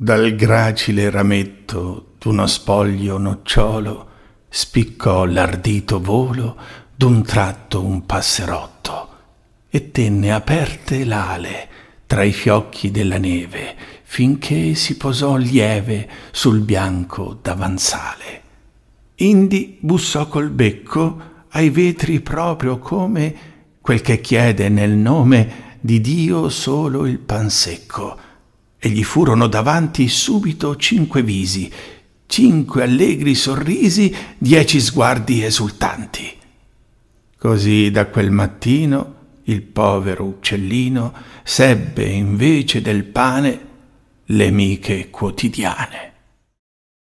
Dal gracile rametto d'uno spoglio nocciolo spiccò l'ardito volo d'un tratto un passerotto e tenne aperte l'ale tra i fiocchi della neve finché si posò lieve sul bianco davanzale. Indi bussò col becco ai vetri proprio come quel che chiede nel nome di Dio solo il pan secco e gli furono davanti subito cinque visi, cinque allegri sorrisi, dieci sguardi esultanti. Così da quel mattino il povero uccellino sebbe invece del pane le miche quotidiane.